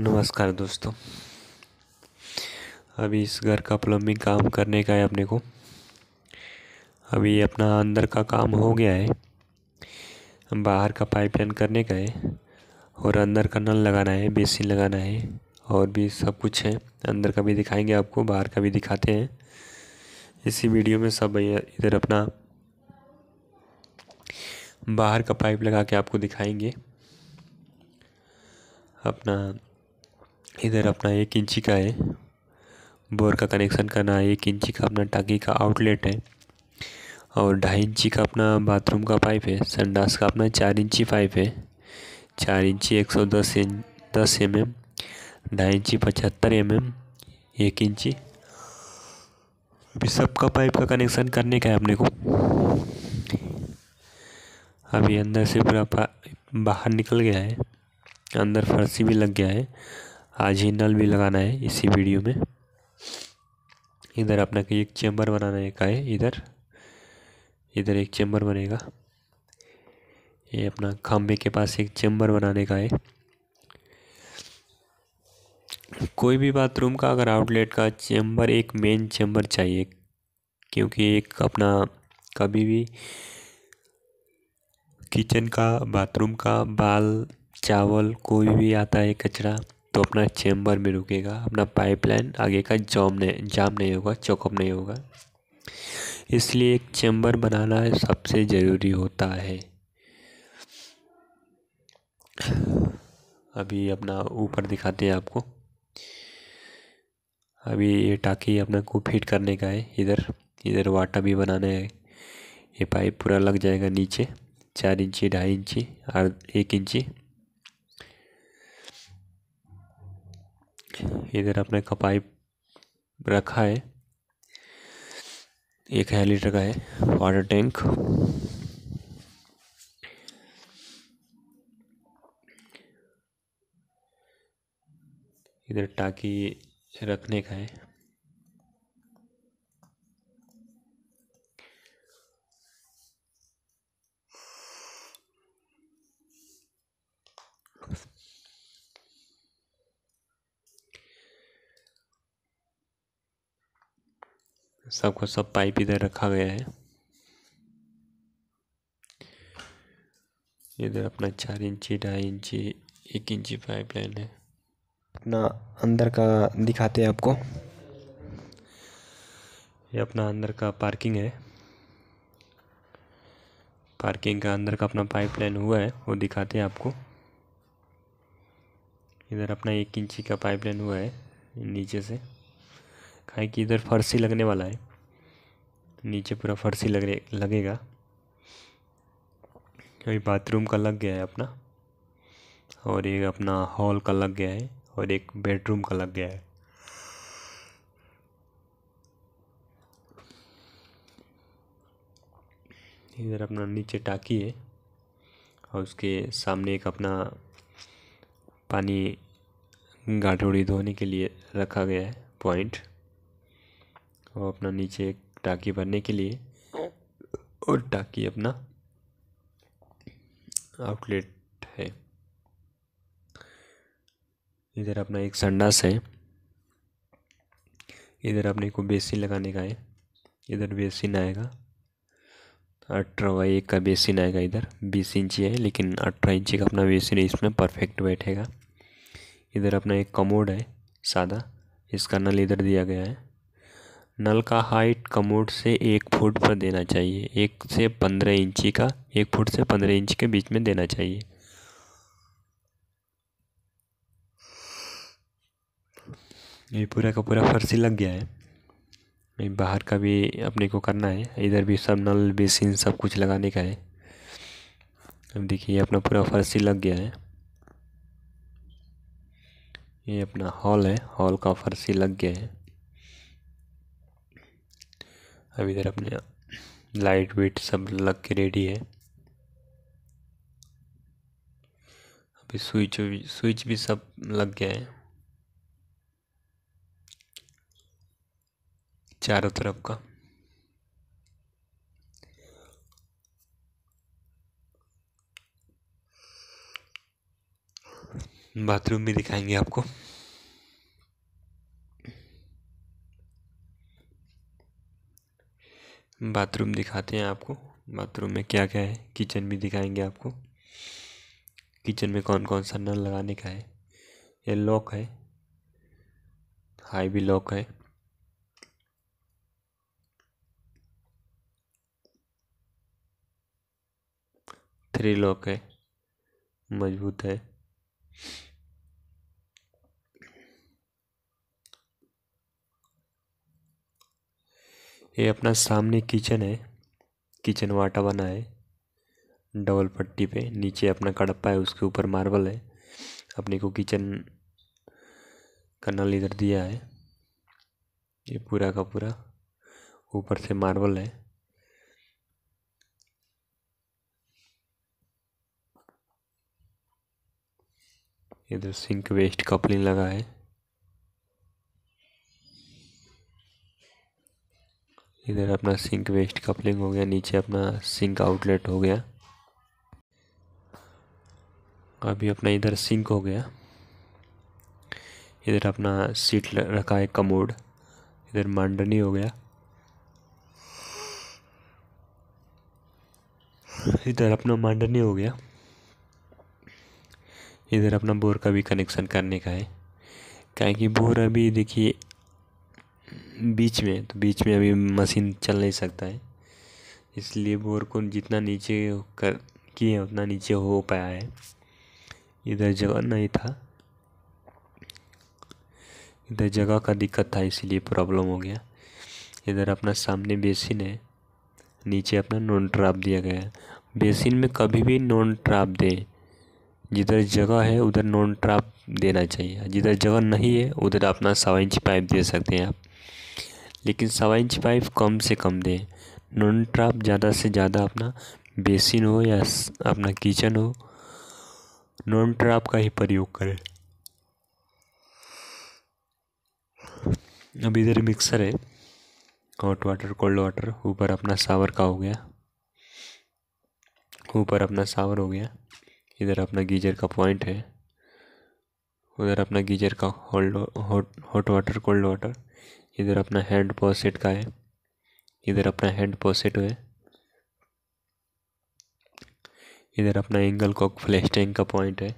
नमस्कार दोस्तों अभी इस घर का प्लम्बिंग काम करने का है अपने को अभी अपना अंदर का काम हो गया है बाहर का पाइपलाइन करने का है और अंदर का नल लगाना है बेसिन लगाना है और भी सब कुछ है अंदर का भी दिखाएंगे आपको बाहर का भी दिखाते हैं इसी वीडियो में सब इधर अपना बाहर का पाइप लगा के आपको दिखाएंगे अपना इधर अपना एक इंची का है बोर का कनेक्शन करना है एक इंची का अपना टाकी का आउटलेट है और ढाई इंची का अपना बाथरूम का पाइप है संडास का अपना चार इंची पाइप है चार इंची एक सौ दस इंच दस एम एम ढाई इंची पचहत्तर एम एम एक इंची अभी सबका पाइप का कनेक्शन करने का है अपने को अभी अंदर से पूरा बाहर निकल गया है अंदर फर्सी भी लग गया है आज ही नल भी लगाना है इसी वीडियो में इधर अपना एक चैम्बर बनाना है का है इधर इधर एक चैम्बर बनेगा ये अपना खम्बे के पास एक चैम्बर बनाने का है कोई भी बाथरूम का अगर आउटलेट का चैम्बर एक मेन चैम्बर चाहिए क्योंकि एक अपना कभी भी किचन का बाथरूम का बाल चावल कोई भी आता है कचरा तो अपना चैम्बर में रुकेगा अपना पाइपलाइन आगे का जॉम नहीं जाम नहीं होगा चौकअप नहीं होगा इसलिए एक चैम्बर बनाना सबसे ज़रूरी होता है अभी अपना ऊपर दिखाते हैं आपको अभी ये टाकी अपने को फिट करने का है इधर इधर वाटा भी बनाना है ये पाइप पूरा लग जाएगा नीचे चार इंची ढाई इंची और एक इंची इधर अपने का पाइप रखा है एक है लीटर का है वाटर टैंक इधर टाकी रखने का है सबको सब पाइप इधर रखा गया है इधर अपना चार इंची ढाई इंची एक इंची पाइप लाइन है अपना अंदर का दिखाते हैं आपको ये अपना अंदर का पार्किंग है पार्किंग का अंदर का अपना पाइपलाइन हुआ है वो दिखाते हैं आपको इधर अपना एक इंची का पाइपलाइन हुआ है नीचे से है कि इधर फर्सी लगने वाला है नीचे पूरा फर्सी लगे लगेगा अभी बाथरूम का लग गया है अपना और एक अपना हॉल का लग गया है और एक बेडरूम का लग गया है इधर अपना नीचे टाकी है और उसके सामने एक अपना पानी गाठोड़ी धोने के लिए रखा गया है पॉइंट और अपना नीचे एक टाकी भरने के लिए हाँ। और टाकी अपना आउटलेट है इधर अपना एक संडास है इधर अपने को बेसिन लगाने का है इधर बेसिन आएगा अठारह बाई एक का बेसिन आएगा इधर बीस इंची है लेकिन अठारह इंची का अपना बेसिन है इसमें परफेक्ट बैठेगा इधर अपना एक कमोड है सादा इसका नल इधर दिया गया है नल का हाइट कमोड से एक फुट पर देना चाहिए एक से पंद्रह इंची का एक फुट से पंद्रह इंच के बीच में देना चाहिए ये पूरा का पूरा फर्सी लग गया है ये बाहर का भी अपने को करना है इधर भी सब नल बेसिन सब कुछ लगाने का है अब देखिए अपना पूरा फर्सी लग गया है ये अपना हॉल है हॉल का फर्सी लग गया है अब इधर अपने लाइट वेट सब लग के रेडी है अभी स्विच स्विच भी सब लग गया है चारों तरफ का बाथरूम भी दिखाएंगे आपको बाथरूम दिखाते हैं आपको बाथरूम में क्या क्या है किचन भी दिखाएंगे आपको किचन में कौन कौन सा नल लगाने का है ये लॉक है हाई भी लॉक है थ्री लॉक है मजबूत है ये अपना सामने किचन है किचन वाटा बना है डबल पट्टी पे नीचे अपना कड़प्पा है उसके ऊपर मार्बल है अपने को किचन का नल इधर दिया है ये पूरा का पूरा ऊपर से मार्बल है इधर सिंक वेस्ट कपलिंग लगा है इधर अपना सिंक वेस्ट कपलिंग हो गया नीचे अपना सिंक आउटलेट हो गया अभी अपना इधर सिंक हो गया इधर अपना सीट रखा है कमोड इधर मांडनी हो गया इधर अपना मांडनी हो गया इधर अपना बोर का भी कनेक्शन करने का है क्या कि बोर अभी देखिए बीच में तो बीच में अभी मशीन चल नहीं सकता है इसलिए बोर को जितना नीचे कर किए उतना नीचे हो पाया है इधर जगह नहीं था इधर जगह का दिक्कत था इसलिए प्रॉब्लम हो गया इधर अपना सामने बेसिन है नीचे अपना नॉन ट्राप दिया गया है बेसिन में कभी भी नॉन ट्राप दें जिधर जगह है उधर नॉन ट्राप देना चाहिए जिधर जगह नहीं है उधर अपना सवा इंच पाइप दे सकते हैं आप लेकिन सवा इंच पाइप कम से कम दें नॉन ट्राप ज़्यादा से ज़्यादा अपना बेसिन हो या अपना किचन हो नॉन ट्राप का ही प्रयोग करें अब इधर मिक्सर है हॉट वाटर कोल्ड वाटर ऊपर अपना सावर का हो गया ऊपर अपना सावर हो गया इधर अपना गीजर का पॉइंट है उधर अपना गीजर का hot hot water cold water इधर अपना हैंड पॉसेट का है इधर अपना हैंड पॉसेट है इधर अपना एंगल कॉक फ्लैश टैंक का पॉइंट है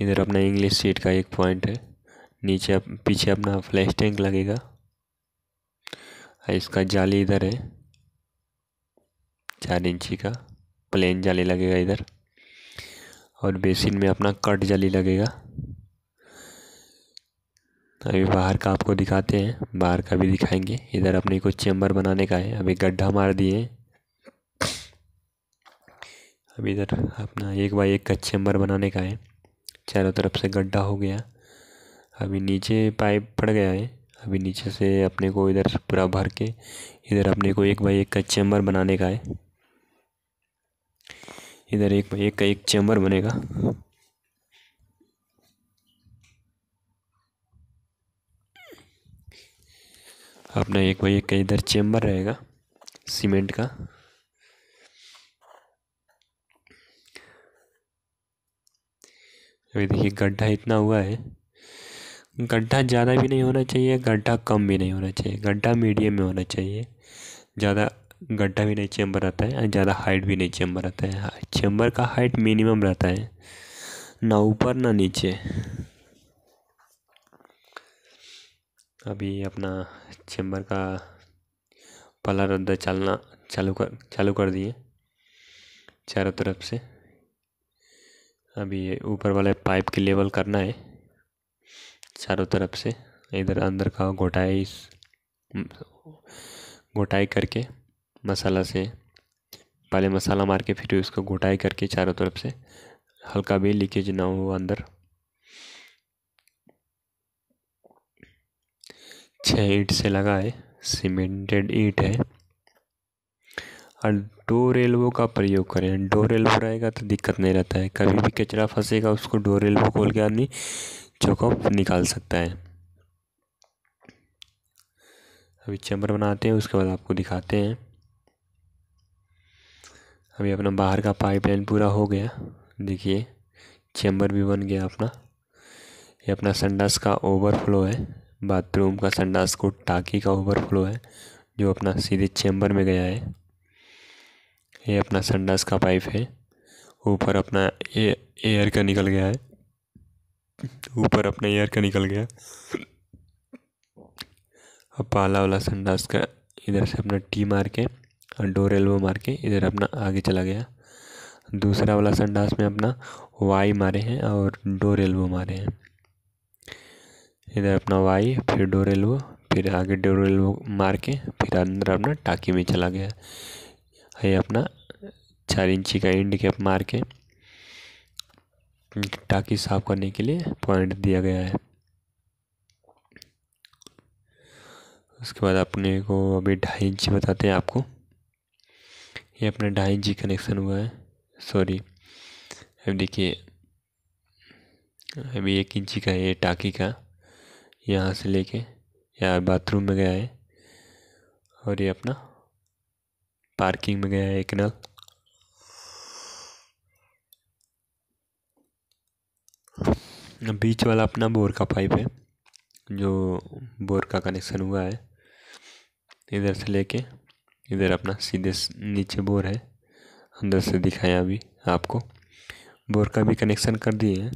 इधर अपना इंग्लिश सीट का एक पॉइंट है नीचे अप, पीछे अपना फ्लैश टैंक लगेगा इसका जाली इधर है चार इंची का प्लेन जाली लगेगा इधर और बेसिन में अपना कट जाली लगेगा अभी बाहर का आपको दिखाते हैं बाहर का भी दिखाएंगे इधर अपने को चैम्बर बनाने का है अभी गड्ढा मार दिए अभी इधर अपना एक बाई एक का चैम्बर बनाने का है चारों तरफ से गड्ढा हो गया अभी नीचे पाइप पड़ गया है अभी नीचे से अपने को इधर पूरा भर के इधर अपने को एक बाई एक का चैम्बर बनाने का है इधर एक बाई एक का एक चैम्बर बनेगा अपना एक वही का इधर चेम्बर रहेगा सीमेंट का अभी देखिए गड्ढा इतना हुआ है गड्ढा ज़्यादा भी नहीं होना चाहिए गड्ढा कम भी नहीं होना चाहिए गड्ढा मीडियम में होना चाहिए ज़्यादा गड्ढा भी नहीं चैम्बर आता है और ज़्यादा हाइट भी नहीं चैम्बर आता है चैम्बर का हाइट मिनिमम रहता है ना ऊपर ना नीचे अभी अपना चेम्बर का पला रद्दा चलना चालू कर चालू कर दिए चारों तरफ से अभी ऊपर वाले पाइप के लेवल करना है चारों तरफ से इधर अंदर का घोटाई घोटाई करके मसाला से पहले मसाला मार के फिर उसको घोटाई करके चारों तरफ से हल्का भी लीकेज ना हो अंदर छः ईट से लगा है सीमेंटेड ईट है और डो रेलवो का प्रयोग करें डो रेलवो रहेगा तो दिक्कत नहीं रहता है कभी भी कचरा फंसेगा उसको डो रेलवो खोल के आदमी चौकअप निकाल सकता है अभी चैम्बर बनाते हैं उसके बाद आपको दिखाते हैं अभी अपना बाहर का पाइपलाइन पूरा हो गया देखिए चैम्बर भी बन गया अपना ये अपना संडास का ओवरफ्लो है बाथरूम का संडास को टाकी का ओवरफ्लो है जो अपना सीधे चैम्बर में गया है ये अपना संडास का पाइप है ऊपर अपना एयर का निकल गया है ऊपर अपना एयर का निकल गया अब पाला वाला संडास का इधर से अपना टी मार के और डोर एल्बो मार के इधर अपना आगे चला गया दूसरा वाला संडास में अपना वाई मारे हैं और डोर एल्बो मारे हैं इधर अपना वाई फिर वो फिर आगे वो मार के फिर अंदर अपना टाकी में चला गया ये अपना चार इंची का इंड कैप मार के टाकी साफ करने के लिए पॉइंट दिया गया है उसके बाद अपने को अभी ढाई इंची बताते हैं आपको ये अपना ढाई इंची कनेक्शन हुआ है सॉरी अब देखिए अभी एक इंची का ये टाकी का यहाँ से लेके यार बाथरूम में गया है और ये अपना पार्किंग में गया है एक नल बीच वाला अपना बोर का पाइप है जो बोर का कनेक्शन हुआ है इधर से लेके इधर अपना सीधे नीचे बोर है अंदर से दिखाया अभी आपको बोर का भी कनेक्शन कर दिए हैं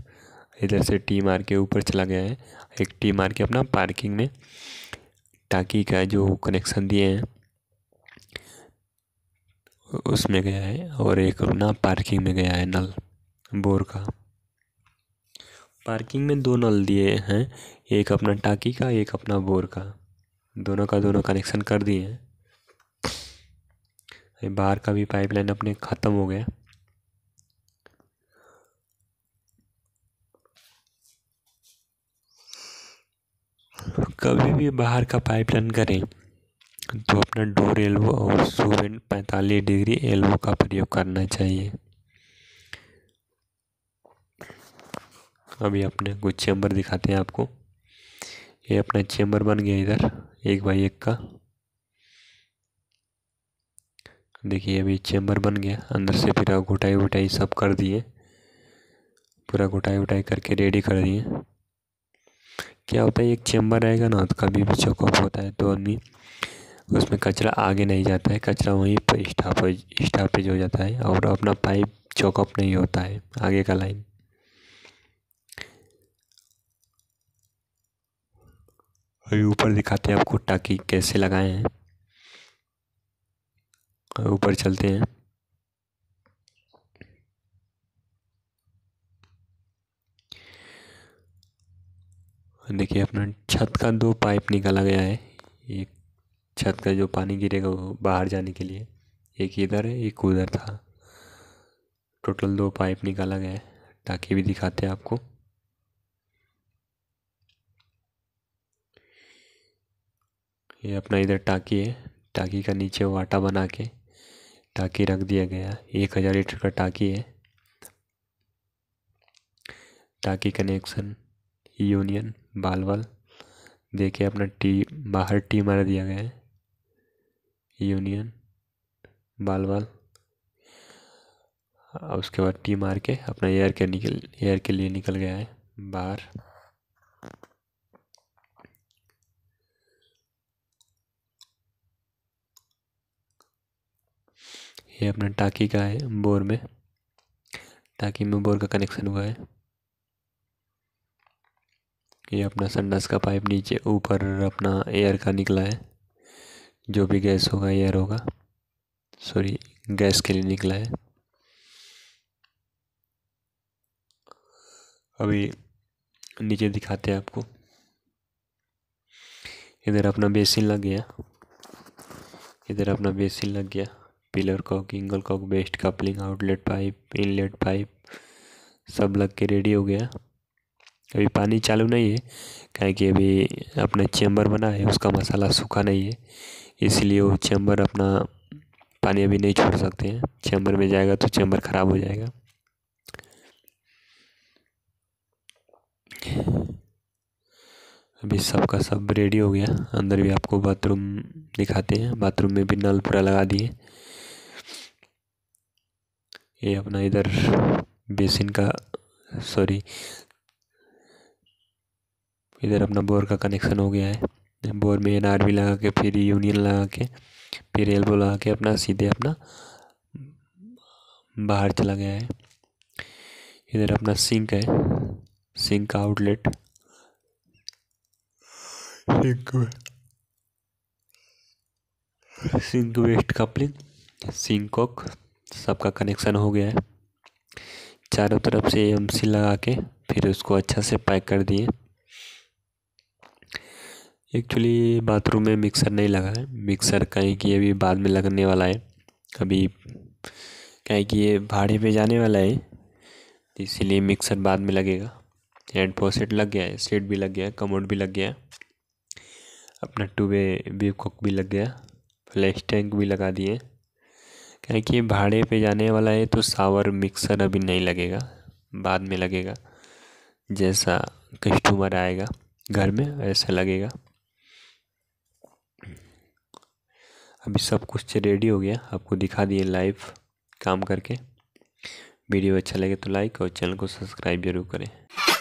इधर से टी मार के ऊपर चला गया है एक टी मार के अपना पार्किंग में टाकी का जो कनेक्शन दिए हैं उसमें गया है और एक अपना पार्किंग में गया है नल बोर का पार्किंग में दो नल दिए हैं एक अपना टाकी का एक अपना बोर का दोनों का दोनों कनेक्शन कर दिए हैं बाहर का भी पाइपलाइन अपने ख़त्म हो गया कभी भी बाहर का पाइप रन करें तो अपना डोर एल्बो और सोवेंट पैंतालीस डिग्री एल्बो का प्रयोग करना चाहिए अभी अपने कुछ चैम्बर दिखाते हैं आपको ये अपना चैम्बर बन गया इधर एक बाई एक का देखिए अभी चैम्बर बन गया अंदर से पूरा घुटाई उटाई सब कर दिए पूरा घुटाई उटाई करके रेडी कर दिए क्या होता है एक चैम्बर रहेगा ना तो कभी भी चौकअप होता है तो आदमी उसमें कचरा आगे नहीं जाता है कचरा वहीं पर स्टापेज स्टापेज हो जाता है और अपना पाइप चौकअप नहीं होता है आगे का लाइन अभी ऊपर दिखाते हैं आपको टाकी कैसे लगाए हैं ऊपर चलते हैं देखिए अपना छत का दो पाइप निकाला गया है एक छत का जो पानी गिरेगा वो बाहर जाने के लिए एक इधर है एक उधर था टोटल दो पाइप निकाला गया है टाके भी दिखाते हैं आपको ये अपना इधर टाकी है टाकी का नीचे वाटा बना के टाकी रख दिया गया एक हज़ार लीटर का टाकी है टाकी कनेक्शन यूनियन बालवल देखिए अपना टी बाहर टी मार दिया गया है यूनियन बालवल उसके बाद टी मार के अपना एयर के निकल एयर के लिए निकल गया है बाहर ये अपना टाकी का है बोर में टाकी में बोर का कनेक्शन हुआ है ये अपना संडास का पाइप नीचे ऊपर अपना एयर का निकला है जो भी गैस होगा एयर होगा सॉरी गैस के लिए निकला है अभी नीचे दिखाते हैं आपको इधर अपना बेसिन लग गया इधर अपना बेसिन लग गया pillar cock angle cock waste coupling outlet pipe inlet pipe सब लग के रेडी हो गया अभी पानी चालू नहीं है काहे कि अभी अपना चैम्बर बना है उसका मसाला सूखा नहीं है इसलिए वो चैम्बर अपना पानी अभी नहीं छोड़ सकते हैं चैम्बर में जाएगा तो चैम्बर ख़राब हो जाएगा अभी सबका सब रेडी हो गया अंदर भी आपको बाथरूम दिखाते हैं बाथरूम में भी नल पूरा लगा दिए ये अपना इधर बेसिन का सॉरी इधर अपना बोर का कनेक्शन हो गया है बोर में एन आर लगा के फिर यूनियन लगा के फिर एल्बो लगा के अपना सीधे अपना बाहर चला गया है इधर अपना सिंक है सिंक का outlet sink sink waste coupling sink cock सबका कनेक्शन हो गया है चारों तरफ से एम लगा के फिर उसको अच्छा से पैक कर दिए एक्चुअली बाथरूम में मिक्सर नहीं लगा है मिक्सर कहीं कि अभी बाद में लगने वाला है अभी कहीं कि ये भाड़े पे जाने वाला है इसीलिए मिक्सर बाद में लगेगा एंड पोसेट लग गया है सेट भी लग गया है कमोड भी लग गया है अपना टूबे कुक भी लग गया फ्लैश टैंक भी लगा दिए कहें कि ये भाड़े पे जाने वाला है तो सावर मिक्सर अभी नहीं लगेगा बाद में लगेगा जैसा कस्टमर आएगा घर में ऐसा लगेगा अभी सब कुछ रेडी हो गया आपको दिखा दिए लाइव काम करके वीडियो अच्छा लगे तो लाइक और चैनल को सब्सक्राइब जरूर करें